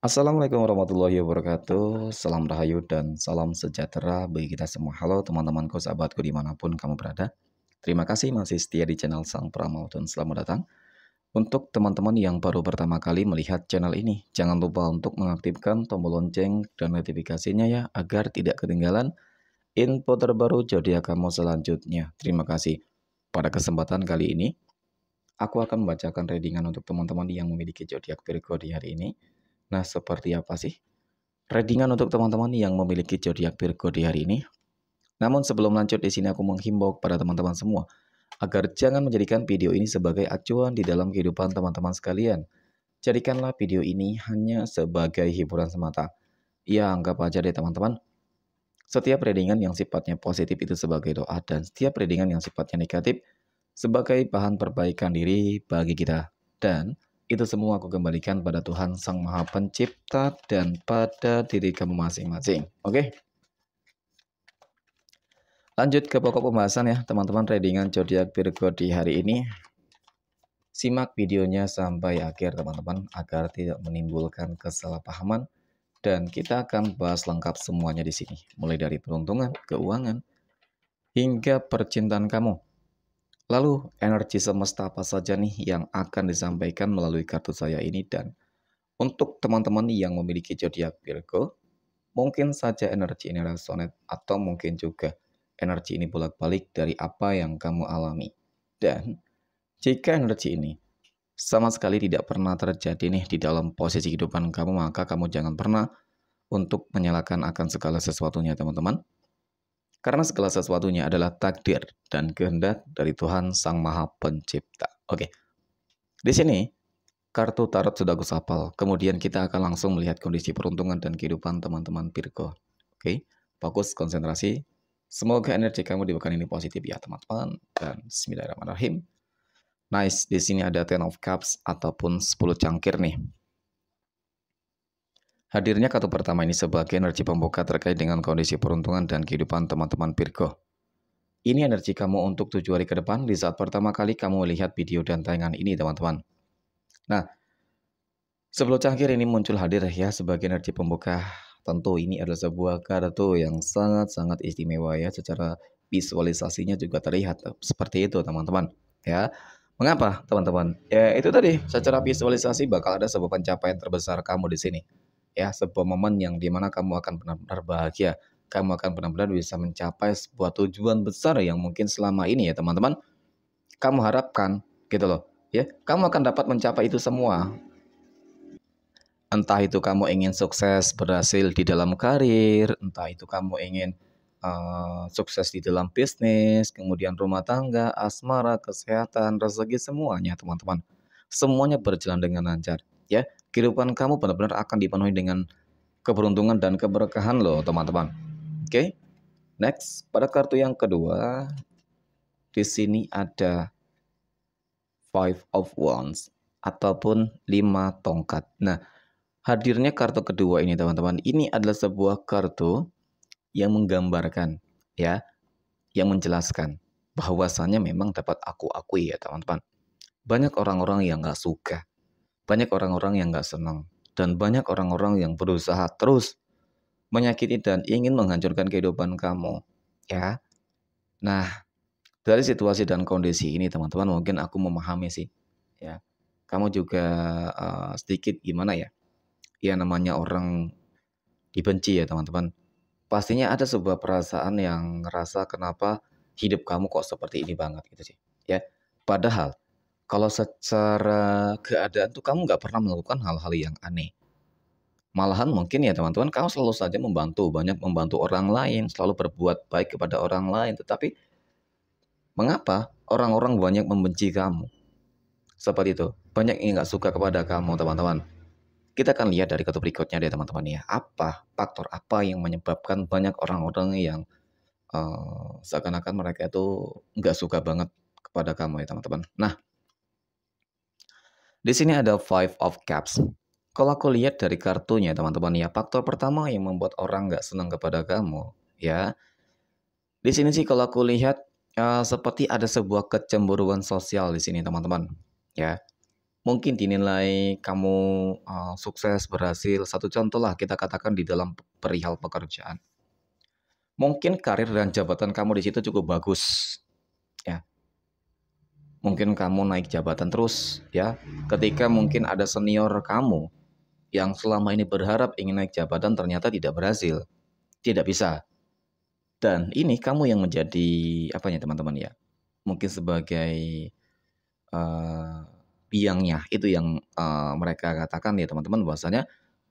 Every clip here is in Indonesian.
Assalamualaikum warahmatullahi wabarakatuh Salam rahayu dan salam sejahtera bagi kita semua Halo teman-temanku, sahabatku dimanapun kamu berada Terima kasih masih setia di channel Sang Pramau dan selamat datang Untuk teman-teman yang baru pertama kali melihat channel ini Jangan lupa untuk mengaktifkan tombol lonceng dan notifikasinya ya Agar tidak ketinggalan info terbaru zodiak kamu selanjutnya Terima kasih Pada kesempatan kali ini Aku akan membacakan readingan untuk teman-teman yang memiliki jodiak Virgo di hari ini Nah, seperti apa sih readingan untuk teman-teman yang memiliki zodiak Virgo di hari ini? Namun sebelum lanjut di sini aku menghimbau kepada teman-teman semua agar jangan menjadikan video ini sebagai acuan di dalam kehidupan teman-teman sekalian. Jadikanlah video ini hanya sebagai hiburan semata. Ya, anggap aja deh teman-teman. Setiap readingan yang sifatnya positif itu sebagai doa dan setiap readingan yang sifatnya negatif sebagai bahan perbaikan diri bagi kita. Dan itu semua aku kembalikan pada Tuhan Sang Maha Pencipta dan pada diri kamu masing-masing. Oke? Okay? Lanjut ke pokok pembahasan ya, teman-teman readingan zodiak Virgo di hari ini. Simak videonya sampai akhir teman-teman agar tidak menimbulkan kesalahpahaman dan kita akan bahas lengkap semuanya di sini, mulai dari peruntungan, keuangan, hingga percintaan kamu. Lalu, energi semesta apa saja nih yang akan disampaikan melalui kartu saya ini dan untuk teman-teman yang memiliki zodiak Virgo, mungkin saja energi ini resonate atau mungkin juga energi ini bolak-balik dari apa yang kamu alami. Dan jika energi ini sama sekali tidak pernah terjadi nih di dalam posisi kehidupan kamu, maka kamu jangan pernah untuk menyalahkan akan segala sesuatunya, teman-teman. Karena segala sesuatunya adalah takdir dan kehendak dari Tuhan Sang Maha Pencipta. Oke. Di sini kartu tarot sudah gue sapal. Kemudian kita akan langsung melihat kondisi peruntungan dan kehidupan teman-teman Virgo. Oke. Fokus konsentrasi. Semoga energi kamu di pekan ini positif ya, teman-teman. Dan bismillahirrahmanirrahim. Nice, di sini ada Ten of Cups ataupun 10 cangkir nih. Hadirnya kartu pertama ini sebagai energi pembuka terkait dengan kondisi peruntungan dan kehidupan teman-teman Virgo. Ini energi kamu untuk tujuh hari ke depan di saat pertama kali kamu melihat video dan tayangan ini teman-teman. Nah, sebelum cangkir ini muncul hadir ya sebagai energi pembuka. Tentu ini adalah sebuah kartu yang sangat-sangat istimewa ya secara visualisasinya juga terlihat seperti itu teman-teman ya. Mengapa teman-teman? Ya itu tadi secara visualisasi bakal ada sebuah pencapaian terbesar kamu di sini ya sebuah momen yang dimana kamu akan benar-benar bahagia kamu akan benar-benar bisa mencapai sebuah tujuan besar yang mungkin selama ini ya teman-teman kamu harapkan gitu loh ya kamu akan dapat mencapai itu semua entah itu kamu ingin sukses berhasil di dalam karir entah itu kamu ingin uh, sukses di dalam bisnis kemudian rumah tangga asmara kesehatan rezeki semuanya teman-teman semuanya berjalan dengan lancar ya kehidupan kamu benar-benar akan dipenuhi dengan keberuntungan dan keberkahan loh teman-teman. Oke, okay? next pada kartu yang kedua di sini ada Five of Wands ataupun lima tongkat. Nah, hadirnya kartu kedua ini teman-teman, ini adalah sebuah kartu yang menggambarkan ya, yang menjelaskan bahwasannya memang dapat aku akui ya teman-teman. Banyak orang-orang yang nggak suka banyak orang-orang yang gak senang dan banyak orang-orang yang berusaha terus menyakiti dan ingin menghancurkan kehidupan kamu, ya. Nah, dari situasi dan kondisi ini teman-teman mungkin aku memahami sih, ya. Kamu juga uh, sedikit gimana ya? Ya namanya orang dibenci ya teman-teman. Pastinya ada sebuah perasaan yang ngerasa kenapa hidup kamu kok seperti ini banget gitu sih, ya. Padahal kalau secara keadaan tuh kamu nggak pernah melakukan hal-hal yang aneh. Malahan mungkin ya teman-teman, kamu selalu saja membantu, banyak membantu orang lain, selalu berbuat baik kepada orang lain. Tetapi mengapa orang-orang banyak membenci kamu? Seperti itu, banyak yang nggak suka kepada kamu teman-teman. Kita akan lihat dari kata berikutnya deh teman-teman ya. Apa faktor apa yang menyebabkan banyak orang-orang yang uh, seakan-akan mereka itu nggak suka banget kepada kamu ya teman-teman. Nah, di sini ada five of cups. Kalau aku lihat dari kartunya teman-teman ya, faktor pertama yang membuat orang nggak senang kepada kamu ya. Di sini sih kalau aku lihat uh, seperti ada sebuah kecemburuan sosial di sini teman-teman ya. Mungkin dinilai kamu uh, sukses berhasil. Satu contoh lah kita katakan di dalam perihal pekerjaan. Mungkin karir dan jabatan kamu di situ cukup bagus mungkin kamu naik jabatan terus ya ketika mungkin ada senior kamu yang selama ini berharap ingin naik jabatan ternyata tidak berhasil tidak bisa dan ini kamu yang menjadi apa ya teman-teman ya mungkin sebagai uh, biangnya itu yang uh, mereka katakan ya teman-teman bahwasanya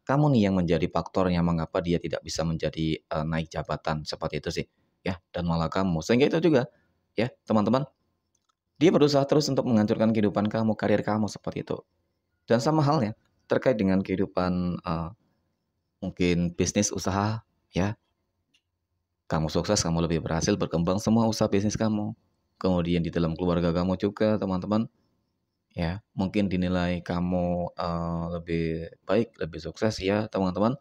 kamu nih yang menjadi faktornya mengapa dia tidak bisa menjadi uh, naik jabatan seperti itu sih ya dan malah kamu sehingga itu juga ya teman-teman dia berusaha terus untuk menghancurkan kehidupan kamu, karir kamu seperti itu. Dan sama halnya terkait dengan kehidupan uh, mungkin bisnis usaha ya. Kamu sukses, kamu lebih berhasil berkembang semua usaha bisnis kamu. Kemudian di dalam keluarga kamu juga, teman-teman, ya mungkin dinilai kamu uh, lebih baik lebih sukses ya teman-teman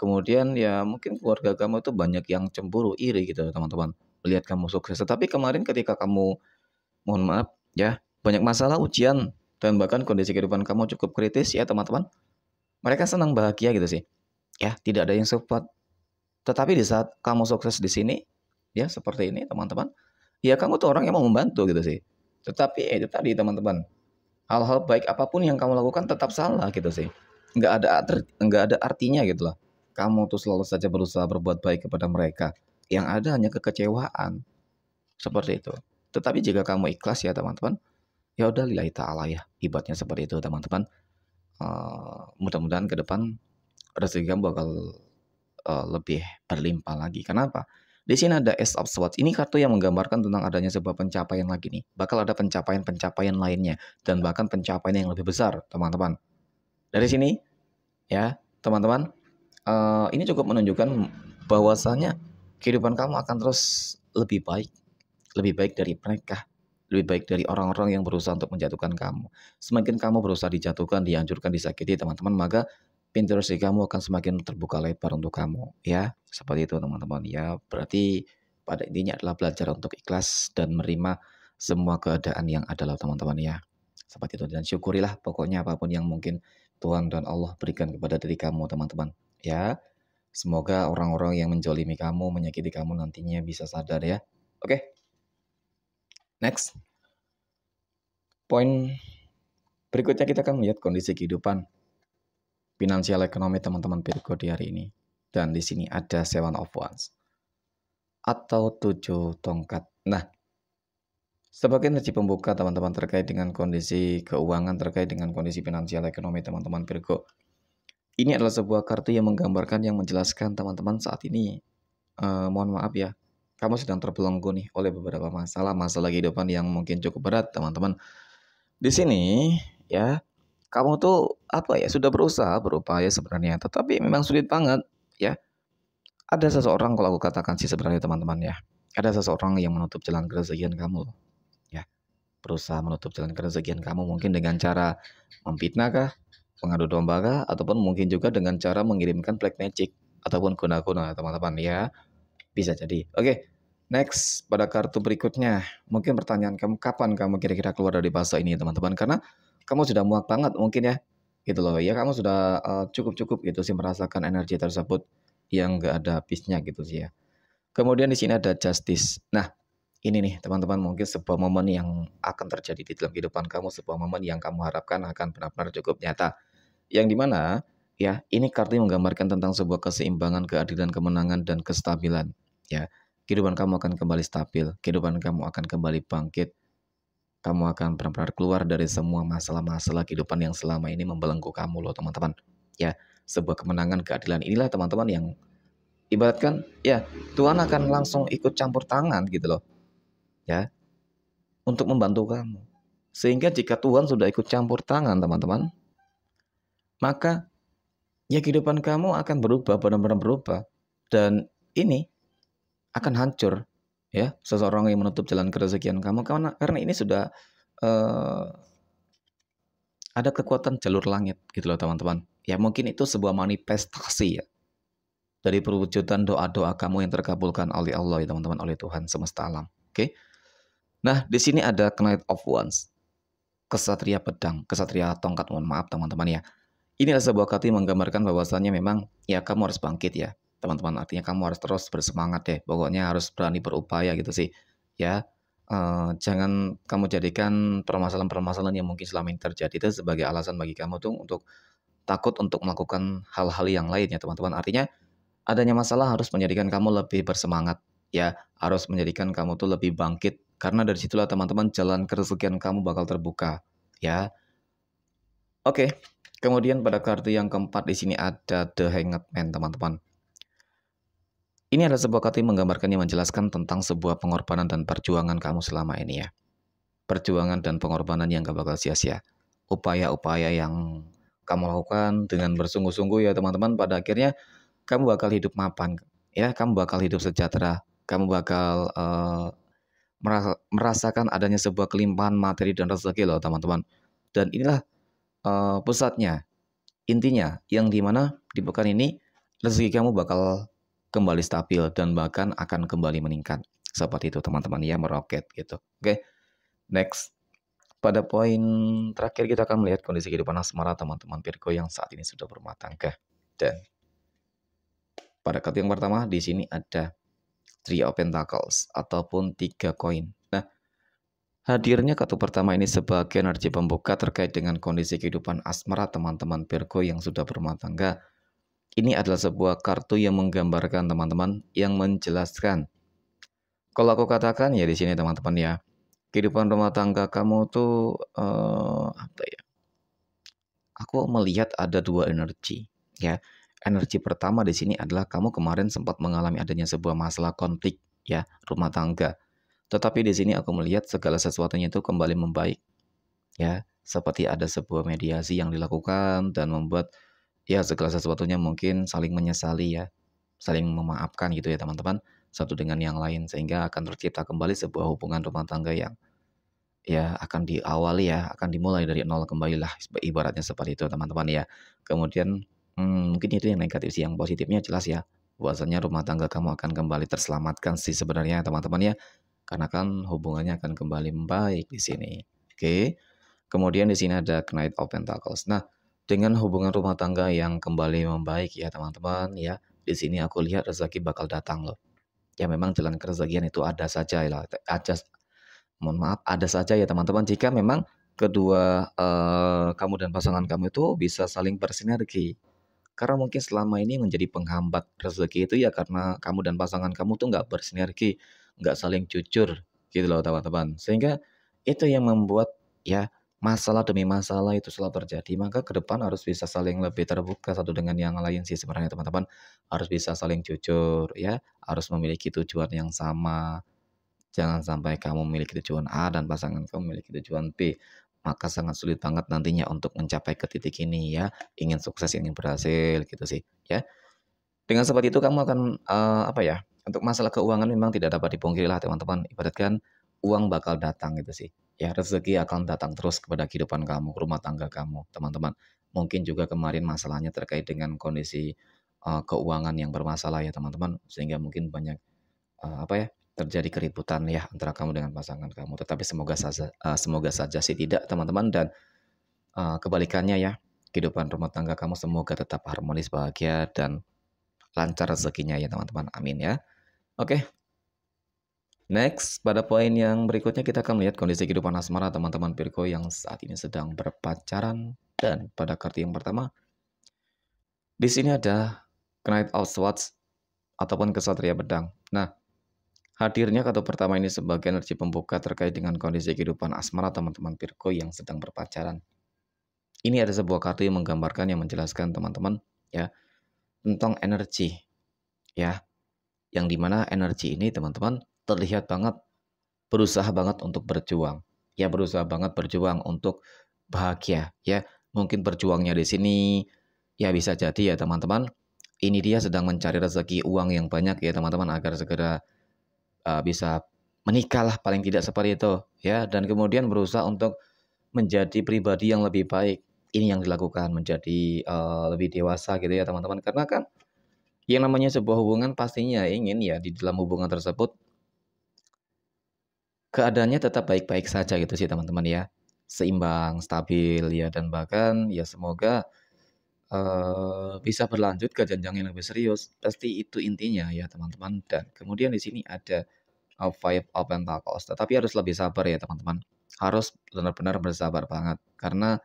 kemudian ya mungkin keluarga kamu itu banyak yang cemburu iri gitu teman-teman melihat kamu sukses tetapi kemarin ketika kamu mohon maaf ya, banyak masalah ujian dan bahkan kondisi kehidupan kamu cukup kritis ya teman-teman. Mereka senang bahagia gitu sih. Ya, tidak ada yang support Tetapi di saat kamu sukses di sini, ya seperti ini teman-teman, ya kamu tuh orang yang mau membantu gitu sih. Tetapi ya, itu tadi teman-teman, hal-hal baik apapun yang kamu lakukan tetap salah gitu sih. Nggak ada nggak ada artinya gitu lah. Kamu tuh selalu saja berusaha berbuat baik kepada mereka. Yang ada hanya kekecewaan. Seperti itu. Tetapi jika kamu ikhlas ya teman-teman, ya udah lillahi ta'ala ya. ibadnya seperti itu teman-teman. Uh, mudah-mudahan ke depan rezeki kamu bakal uh, lebih berlimpah lagi. Kenapa? Di sini ada S of Swords. Ini kartu yang menggambarkan tentang adanya sebuah pencapaian lagi nih. Bakal ada pencapaian-pencapaian lainnya dan bahkan pencapaian yang lebih besar, teman-teman. Dari sini ya, teman-teman, uh, ini cukup menunjukkan bahwasanya kehidupan kamu akan terus lebih baik lebih baik dari mereka lebih baik dari orang-orang yang berusaha untuk menjatuhkan kamu. Semakin kamu berusaha dijatuhkan, dihancurkan, disakiti, teman-teman, maka pintu rezeki kamu akan semakin terbuka lebar untuk kamu, ya. Seperti itu, teman-teman. Ya, berarti pada intinya adalah belajar untuk ikhlas dan menerima semua keadaan yang ada, teman-teman ya. Seperti itu dan syukurilah pokoknya apapun yang mungkin Tuhan dan Allah berikan kepada diri kamu teman-teman ya. Semoga orang-orang yang menjolimi kamu, menyakiti kamu nantinya bisa sadar ya. Oke, Next. Poin berikutnya kita akan melihat kondisi kehidupan finansial ekonomi teman-teman Virgo di hari ini. Dan di sini ada Seven of Wands atau tujuh tongkat. Nah, sebagai energi pembuka teman-teman terkait dengan kondisi keuangan, terkait dengan kondisi finansial ekonomi teman-teman Virgo. Ini adalah sebuah kartu yang menggambarkan, yang menjelaskan teman-teman saat ini. Eh, mohon maaf ya, kamu sedang terbelenggu nih oleh beberapa masalah, masalah kehidupan yang mungkin cukup berat, teman-teman. Di sini ya, kamu tuh apa ya, sudah berusaha, berupaya sebenarnya, tetapi memang sulit banget ya. Ada seseorang kalau aku katakan sih sebenarnya teman-teman ya. Ada seseorang yang menutup jalan kerezekian kamu Ya. Berusaha menutup jalan kerezekian kamu mungkin dengan cara memfitnah kah, Pengadu domba kah, ataupun mungkin juga dengan cara mengirimkan black magic ataupun guna-guna teman-teman ya. Bisa jadi. Oke, Next, pada kartu berikutnya, mungkin pertanyaan kamu kapan kamu kira-kira keluar dari fase ini, teman-teman? Karena kamu sudah muak banget mungkin ya. Gitu loh. Ya kamu sudah eh, cukup-cukup uh, gitu sih merasakan energi tersebut yang gak ada habisnya gitu sih ya. Kemudian di sini ada justice. Nah, ini nih teman-teman mungkin sebuah momen yang akan terjadi di dalam kehidupan kamu, sebuah momen yang kamu harapkan akan benar-benar cukup nyata. Yang dimana ya ini kartu menggambarkan tentang sebuah keseimbangan, keadilan, kemenangan, dan kestabilan. Ya, kehidupan kamu akan kembali stabil, kehidupan kamu akan kembali bangkit, kamu akan benar-benar keluar dari semua masalah-masalah kehidupan yang selama ini membelenggu kamu loh teman-teman. Ya, sebuah kemenangan keadilan inilah teman-teman yang ibaratkan ya Tuhan akan langsung ikut campur tangan gitu loh. Ya. Untuk membantu kamu. Sehingga jika Tuhan sudah ikut campur tangan teman-teman, maka ya kehidupan kamu akan berubah benar-benar berubah dan ini akan hancur ya seseorang yang menutup jalan kerezekian kamu karena karena ini sudah uh, ada kekuatan jalur langit gitu loh teman-teman ya mungkin itu sebuah manifestasi ya dari perwujudan doa-doa kamu yang terkabulkan oleh Allah ya teman-teman oleh Tuhan semesta alam oke okay? nah di sini ada knight of wands kesatria pedang kesatria tongkat mohon maaf teman-teman ya Ini adalah sebuah kata yang menggambarkan bahwasannya memang ya kamu harus bangkit ya teman-teman artinya kamu harus terus bersemangat deh pokoknya harus berani berupaya gitu sih ya uh, jangan kamu jadikan permasalahan-permasalahan yang mungkin selama ini terjadi itu sebagai alasan bagi kamu tuh untuk takut untuk melakukan hal-hal yang lainnya, teman-teman artinya adanya masalah harus menjadikan kamu lebih bersemangat ya harus menjadikan kamu tuh lebih bangkit karena dari situlah teman-teman jalan kerezekian kamu bakal terbuka ya oke okay. kemudian pada kartu yang keempat di sini ada the hangman teman-teman ini adalah sebuah kata yang menggambarkan yang menjelaskan tentang sebuah pengorbanan dan perjuangan kamu selama ini ya. Perjuangan dan pengorbanan yang gak bakal sia-sia. Upaya-upaya yang kamu lakukan dengan bersungguh-sungguh ya teman-teman pada akhirnya kamu bakal hidup mapan ya, kamu bakal hidup sejahtera, kamu bakal uh, merasakan adanya sebuah kelimpahan materi dan rezeki loh teman-teman. Dan inilah uh, pusatnya, intinya yang dimana di pekan ini rezeki kamu bakal kembali stabil dan bahkan akan kembali meningkat. Seperti itu teman-teman ya meroket gitu. Oke. Next. Pada poin terakhir kita akan melihat kondisi kehidupan asmara teman-teman Virgo yang saat ini sudah berumah tangga. Dan pada kartu yang pertama di sini ada Three of Pentacles ataupun tiga koin. Nah, hadirnya kartu pertama ini sebagai energi pembuka terkait dengan kondisi kehidupan asmara teman-teman Virgo yang sudah berumah tangga ini adalah sebuah kartu yang menggambarkan teman-teman yang menjelaskan. Kalau aku katakan ya di sini teman-teman ya, kehidupan rumah tangga kamu tuh uh, apa ya? Aku melihat ada dua energi ya. Energi pertama di sini adalah kamu kemarin sempat mengalami adanya sebuah masalah konflik ya rumah tangga. Tetapi di sini aku melihat segala sesuatunya itu kembali membaik ya, seperti ada sebuah mediasi yang dilakukan dan membuat ya segala sesuatunya mungkin saling menyesali ya, saling memaafkan gitu ya teman-teman satu dengan yang lain sehingga akan tercipta kembali sebuah hubungan rumah tangga yang ya akan diawali ya akan dimulai dari nol kembali lah ibaratnya seperti itu teman-teman ya kemudian hmm, mungkin itu yang negatif sih yang positifnya jelas ya bahwasanya rumah tangga kamu akan kembali terselamatkan sih sebenarnya teman-teman ya karena kan hubungannya akan kembali membaik di sini oke kemudian di sini ada Knight of Pentacles nah dengan hubungan rumah tangga yang kembali membaik ya teman-teman ya. Di sini aku lihat rezeki bakal datang loh. Ya memang jalan kerezekian itu ada saja ya. Ada, mohon maaf, ada saja ya teman-teman jika memang kedua eh, kamu dan pasangan kamu itu bisa saling bersinergi. Karena mungkin selama ini menjadi penghambat rezeki itu ya karena kamu dan pasangan kamu tuh nggak bersinergi, nggak saling jujur gitu loh teman-teman. Sehingga itu yang membuat ya masalah demi masalah itu selalu terjadi maka ke depan harus bisa saling lebih terbuka satu dengan yang lain sih sebenarnya teman-teman harus bisa saling jujur ya harus memiliki tujuan yang sama jangan sampai kamu memiliki tujuan A dan pasangan kamu memiliki tujuan B maka sangat sulit banget nantinya untuk mencapai ke titik ini ya ingin sukses ingin berhasil gitu sih ya dengan seperti itu kamu akan uh, apa ya untuk masalah keuangan memang tidak dapat dipungkiri lah teman-teman ibaratkan uang bakal datang gitu sih ya rezeki akan datang terus kepada kehidupan kamu, rumah tangga kamu, teman-teman. Mungkin juga kemarin masalahnya terkait dengan kondisi uh, keuangan yang bermasalah ya teman-teman, sehingga mungkin banyak uh, apa ya terjadi keributan ya antara kamu dengan pasangan kamu. Tetapi semoga saja uh, semoga saja sih tidak teman-teman dan uh, kebalikannya ya kehidupan rumah tangga kamu semoga tetap harmonis, bahagia dan lancar rezekinya ya teman-teman. Amin ya. Oke, Next, pada poin yang berikutnya kita akan melihat kondisi kehidupan asmara teman-teman Virgo yang saat ini sedang berpacaran. Dan pada kartu yang pertama, di sini ada Knight of Swords ataupun Kesatria Bedang. Nah, hadirnya kartu pertama ini sebagai energi pembuka terkait dengan kondisi kehidupan asmara teman-teman Virgo yang sedang berpacaran. Ini ada sebuah kartu yang menggambarkan yang menjelaskan teman-teman ya tentang energi ya yang dimana energi ini teman-teman terlihat banget berusaha banget untuk berjuang. Ya berusaha banget berjuang untuk bahagia ya. Mungkin berjuangnya di sini ya bisa jadi ya teman-teman. Ini dia sedang mencari rezeki uang yang banyak ya teman-teman agar segera uh, bisa menikah lah paling tidak seperti itu ya dan kemudian berusaha untuk menjadi pribadi yang lebih baik. Ini yang dilakukan menjadi uh, lebih dewasa gitu ya teman-teman karena kan yang namanya sebuah hubungan pastinya ingin ya di dalam hubungan tersebut keadaannya tetap baik-baik saja gitu sih teman-teman ya seimbang stabil ya dan bahkan ya semoga uh, bisa berlanjut ke jenjang yang lebih serius pasti itu intinya ya teman-teman dan kemudian di sini ada uh, five of pentacles tetapi harus lebih sabar ya teman-teman harus benar-benar bersabar banget karena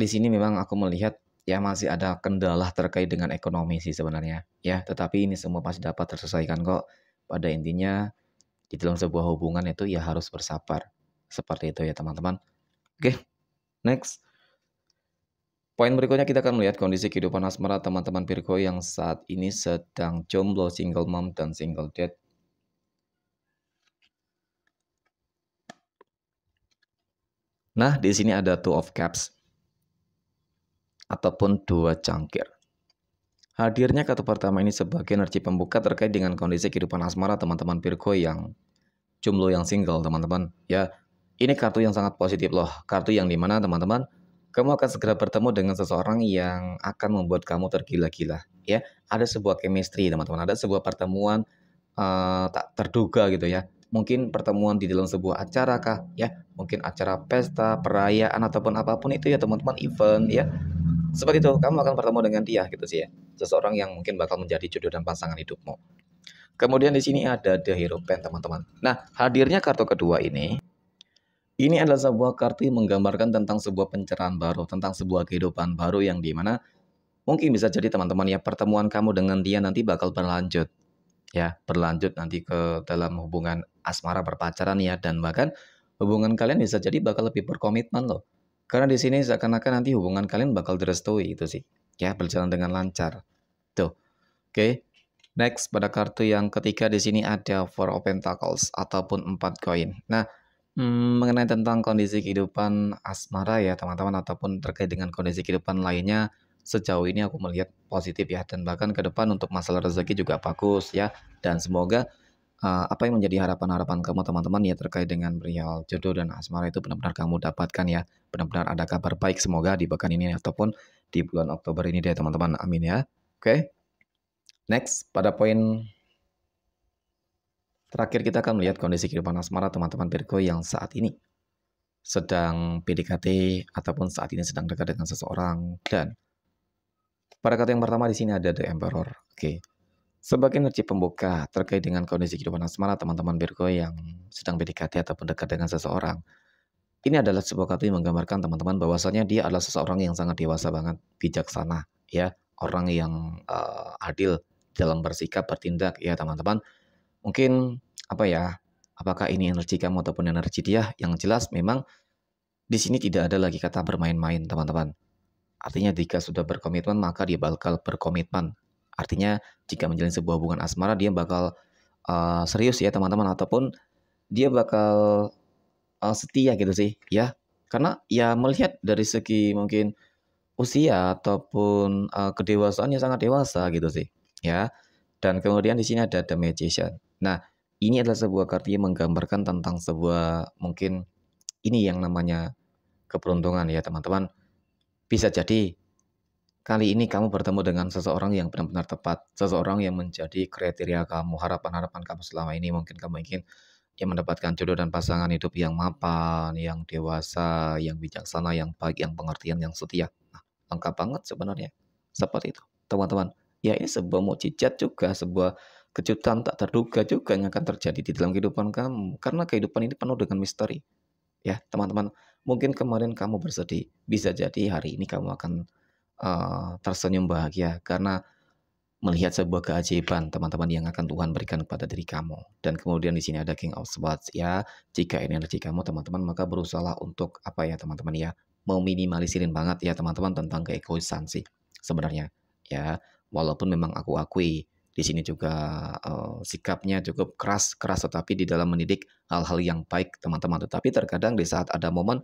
di sini memang aku melihat ya masih ada kendala terkait dengan ekonomi sih sebenarnya ya tetapi ini semua pasti dapat terselesaikan kok pada intinya di dalam sebuah hubungan itu ya harus bersabar. Seperti itu ya teman-teman. Oke, next. Poin berikutnya kita akan melihat kondisi kehidupan asmara teman-teman Virgo yang saat ini sedang jomblo, single mom, dan single dad. Nah, di sini ada two of caps ataupun dua cangkir. Hadirnya kartu pertama ini sebagai energi pembuka terkait dengan kondisi kehidupan asmara teman-teman Virgo yang jumlah yang single teman-teman ya ini kartu yang sangat positif loh kartu yang dimana teman-teman kamu akan segera bertemu dengan seseorang yang akan membuat kamu tergila-gila ya ada sebuah chemistry teman-teman ada sebuah pertemuan uh, tak terduga gitu ya mungkin pertemuan di dalam sebuah acara kah ya mungkin acara pesta perayaan ataupun apapun itu ya teman-teman event ya seperti itu kamu akan bertemu dengan dia gitu sih ya seseorang yang mungkin bakal menjadi jodoh dan pasangan hidupmu Kemudian di sini ada The Hero Pen, teman-teman. Nah, hadirnya kartu kedua ini ini adalah sebuah kartu yang menggambarkan tentang sebuah pencerahan baru, tentang sebuah kehidupan baru yang dimana mungkin bisa jadi teman-teman ya pertemuan kamu dengan dia nanti bakal berlanjut. Ya, berlanjut nanti ke dalam hubungan asmara berpacaran ya dan bahkan hubungan kalian bisa jadi bakal lebih berkomitmen loh. Karena di sini seakan-akan nanti hubungan kalian bakal direstui itu sih. Ya, berjalan dengan lancar. Tuh. Oke. Next, pada kartu yang ketiga di sini ada Four of Pentacles ataupun empat koin. Nah, hmm, mengenai tentang kondisi kehidupan asmara ya teman-teman ataupun terkait dengan kondisi kehidupan lainnya, sejauh ini aku melihat positif ya dan bahkan ke depan untuk masalah rezeki juga bagus ya dan semoga uh, apa yang menjadi harapan-harapan kamu teman-teman ya terkait dengan perihal jodoh dan asmara itu benar-benar kamu dapatkan ya. Benar-benar ada kabar baik semoga di pekan ini ataupun di bulan Oktober ini deh teman-teman. Amin ya. Oke. Okay? Next, pada poin terakhir kita akan melihat kondisi kehidupan asmara teman-teman Virgo yang saat ini sedang PDKT ataupun saat ini sedang dekat dengan seseorang dan pada kata yang pertama di sini ada The Emperor. Oke. Okay. Sebagai energi pembuka terkait dengan kondisi kehidupan asmara teman-teman Virgo yang sedang PDKT ataupun dekat dengan seseorang. Ini adalah sebuah kata yang menggambarkan teman-teman bahwasanya dia adalah seseorang yang sangat dewasa banget, bijaksana, ya, orang yang uh, adil, dalam bersikap, bertindak ya teman-teman. Mungkin apa ya? Apakah ini energi kamu ataupun energi dia? Yang jelas memang di sini tidak ada lagi kata bermain-main, teman-teman. Artinya jika sudah berkomitmen maka dia bakal berkomitmen. Artinya jika menjalin sebuah hubungan asmara dia bakal uh, serius ya teman-teman ataupun dia bakal uh, setia gitu sih ya. Karena ya melihat dari segi mungkin usia ataupun uh, kedewasaannya sangat dewasa gitu sih ya. Dan kemudian di sini ada the magician. Nah, ini adalah sebuah kartu yang menggambarkan tentang sebuah mungkin ini yang namanya keberuntungan ya teman-teman. Bisa jadi kali ini kamu bertemu dengan seseorang yang benar-benar tepat, seseorang yang menjadi kriteria kamu, harapan-harapan kamu selama ini mungkin kamu ingin yang mendapatkan jodoh dan pasangan hidup yang mapan, yang dewasa, yang bijaksana, yang baik, yang pengertian, yang setia. Nah, lengkap banget sebenarnya. Seperti itu, teman-teman ya ini sebuah mukjizat juga, sebuah kejutan tak terduga juga yang akan terjadi di dalam kehidupan kamu. Karena kehidupan ini penuh dengan misteri. Ya, teman-teman, mungkin kemarin kamu bersedih, bisa jadi hari ini kamu akan uh, tersenyum bahagia karena melihat sebuah keajaiban teman-teman yang akan Tuhan berikan kepada diri kamu. Dan kemudian di sini ada King of Swords ya. Jika ini energi kamu teman-teman maka berusaha untuk apa ya teman-teman ya meminimalisirin banget ya teman-teman tentang keegoisan sih sebenarnya ya walaupun memang aku akui di sini juga uh, sikapnya cukup keras keras tetapi di dalam mendidik hal-hal yang baik teman-teman tetapi terkadang di saat ada momen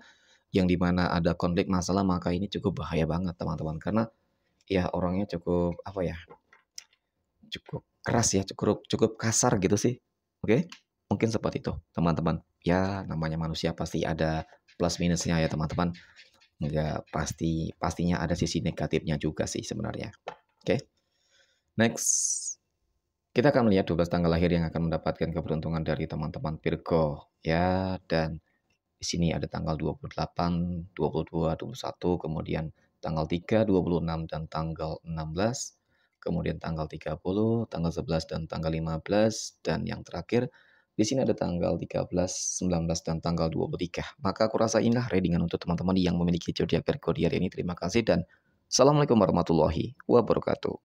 yang dimana ada konflik masalah maka ini cukup bahaya banget teman-teman karena ya orangnya cukup apa ya cukup keras ya cukup cukup kasar gitu sih oke okay? mungkin seperti itu teman-teman ya namanya manusia pasti ada plus minusnya ya teman-teman Enggak pasti pastinya ada sisi negatifnya juga sih sebenarnya oke okay? Next. Kita akan melihat 12 tanggal lahir yang akan mendapatkan keberuntungan dari teman-teman Virgo ya dan di sini ada tanggal 28, 22, 21, kemudian tanggal 3, 26 dan tanggal 16, kemudian tanggal 30, tanggal 11 dan tanggal 15 dan yang terakhir di sini ada tanggal 13, 19, dan tanggal 23. Maka aku rasa inilah readingan untuk teman-teman yang memiliki zodiak Virgo di hari ini. Terima kasih dan Assalamualaikum warahmatullahi wabarakatuh.